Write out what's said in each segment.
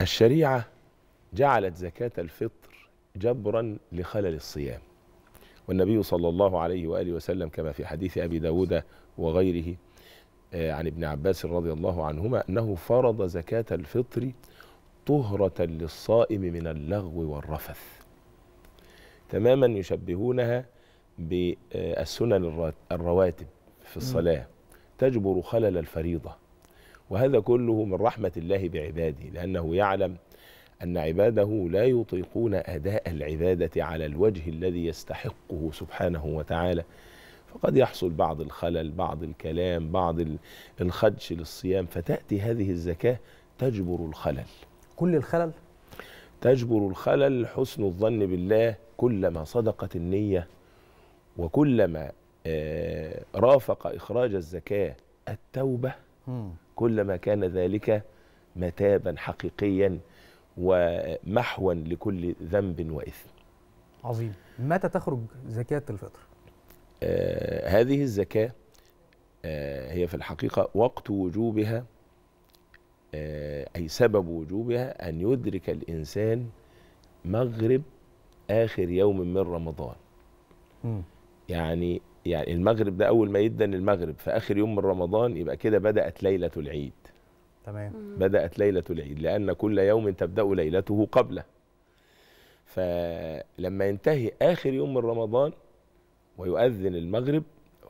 الشريعة جعلت زكاة الفطر جبرا لخلل الصيام والنبي صلى الله عليه وآله وسلم كما في حديث أبي داود وغيره آه، عن ابن عباس رضي الله عنهما أنه فرض زكاة الفطر طهرة للصائم من اللغو والرفث تماما يشبهونها بالسنن الرواتب في الصلاة تجبر خلل الفريضة وهذا كله من رحمة الله بعباده لأنه يعلم أن عباده لا يطيقون أداء العبادة على الوجه الذي يستحقه سبحانه وتعالى فقد يحصل بعض الخلل بعض الكلام بعض الخدش للصيام فتأتي هذه الزكاة تجبر الخلل كل الخلل؟ تجبر الخلل حسن الظن بالله كلما صدقت النية وكلما آه، رافق إخراج الزكاة التوبة كلما كان ذلك متابا حقيقيا ومحوا لكل ذنب وإثم عظيم متى تخرج زكاة الفطر؟ آه هذه الزكاة آه هي في الحقيقة وقت وجوبها آه أي سبب وجوبها أن يدرك الإنسان مغرب آخر يوم من رمضان م. يعني يعني المغرب ده اول ما يدن المغرب في اخر يوم من رمضان يبقى كده بدات ليله العيد تمام بدات ليله العيد لان كل يوم تبدا ليلته قبله فلما ينتهي اخر يوم من رمضان ويؤذن المغرب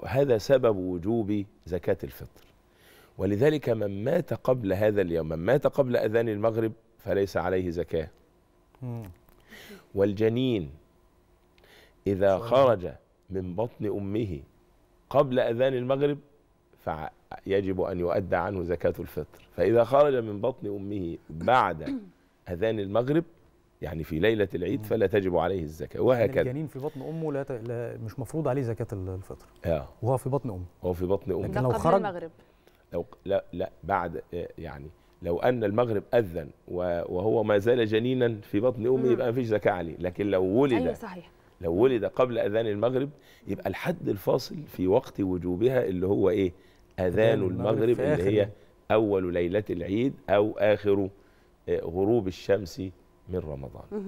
هذا سبب وجوب زكاه الفطر ولذلك من مات قبل هذا اليوم من مات قبل اذان المغرب فليس عليه زكاه والجنين اذا خرج من بطن امه قبل اذان المغرب فيجب ان يؤدى عنه زكاه الفطر فاذا خرج من بطن امه بعد اذان المغرب يعني في ليله العيد فلا تجب عليه الزكاه يعني وهكذا الجنين في بطن امه لا, ت... لا مش مفروض عليه زكاه الفطر اه وهو في بطن امه وهو في بطن امه لكن لو خرج المغرب لو لا لا بعد آه، يعني لو ان المغرب اذن وهو ما زال جنينا في بطن امه يبقى ما فيش زكاه عليه لكن لو ولد ايوه صحيح لو ولد قبل أذان المغرب يبقى الحد الفاصل في وقت وجوبها اللي هو إيه أذان المغرب اللي هي أول ليلة العيد أو آخر آه، غروب الشمس من رمضان